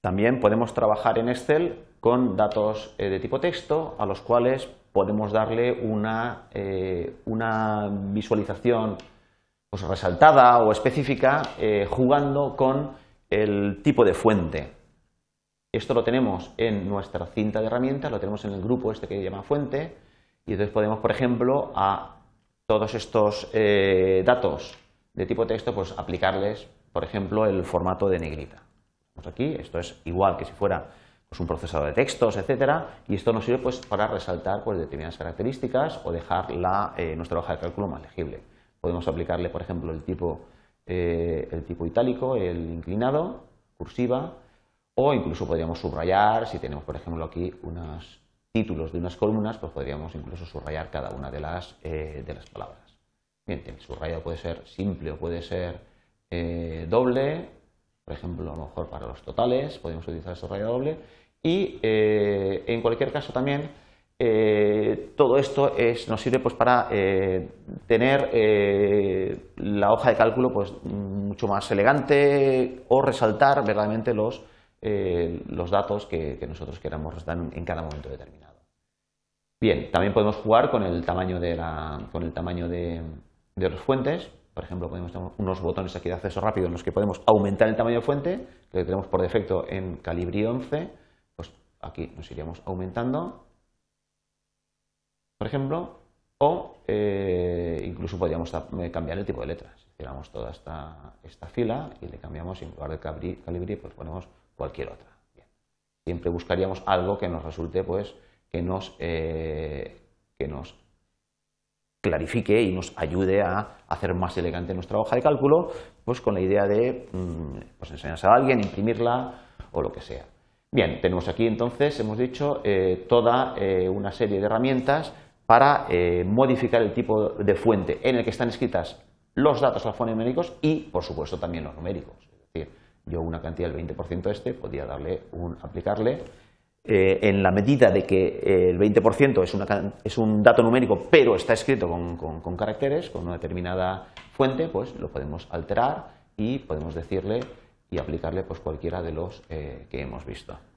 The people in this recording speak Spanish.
También podemos trabajar en Excel con datos eh, de tipo texto a los cuales podemos darle una, eh, visualización pues, resaltada o específica eh, jugando con el tipo de fuente. Esto lo tenemos en nuestra cinta de herramientas, lo tenemos en el grupo este que se llama fuente y entonces podemos, por ejemplo, a todos estos datos de tipo texto, pues aplicarles, por ejemplo, el formato de negrita. Pues aquí esto es igual que si fuera pues, un procesador de textos, etcétera, y esto nos sirve pues, para resaltar determinadas características o dejar eh, nuestra hoja de cálculo más legible. Podemos aplicarle, por ejemplo, el tipo, eh, el tipo itálico, el inclinado, cursiva, o incluso podríamos subrayar, si tenemos, por ejemplo, aquí unos títulos de unas columnas, pues podríamos incluso subrayar cada una de las, eh, de las palabras. Bien, el subrayado puede ser simple o puede ser doble por ejemplo, a lo mejor para los totales podemos utilizar esta raya doble. Y eh, en cualquier caso también eh, todo esto nos sirve pues, para eh, tener la hoja de cálculo pues, mucho más elegante o resaltar verdaderamente los, los datos que, nosotros queramos resaltar en cada momento determinado. Bien, también podemos jugar con el tamaño de, la, con el tamaño de, de los fuentes por ejemplo, podemos tener unos botones aquí de acceso rápido en los que podemos aumentar el tamaño de fuente, que tenemos por defecto en Calibri 11, pues aquí nos iríamos aumentando, por ejemplo, o eh, incluso podríamos eh, cambiar el tipo de letras. tiramos toda esta, fila y le cambiamos y en lugar de Calibri, pues ponemos cualquier otra. Siempre buscaríamos algo que nos resulte, pues, que nos, eh, que nos clarifique y nos ayude a hacer más elegante nuestra hoja de cálculo, pues con la idea de mm, pues a alguien, imprimirla o lo que sea. Bien, tenemos aquí entonces, hemos dicho, eh, toda eh, una serie de herramientas para eh, modificar el tipo de fuente en el que están escritas los datos alfanuméricos y, por supuesto, también los numéricos. Es decir, yo una cantidad del 20% de este podría darle un, aplicarle eh, en la medida de que eh, el 20% es, un dato numérico, pero está escrito con, caracteres, con una determinada fuente, pues lo podemos alterar y podemos decirle y aplicarle pues cualquiera de los eh, que hemos visto.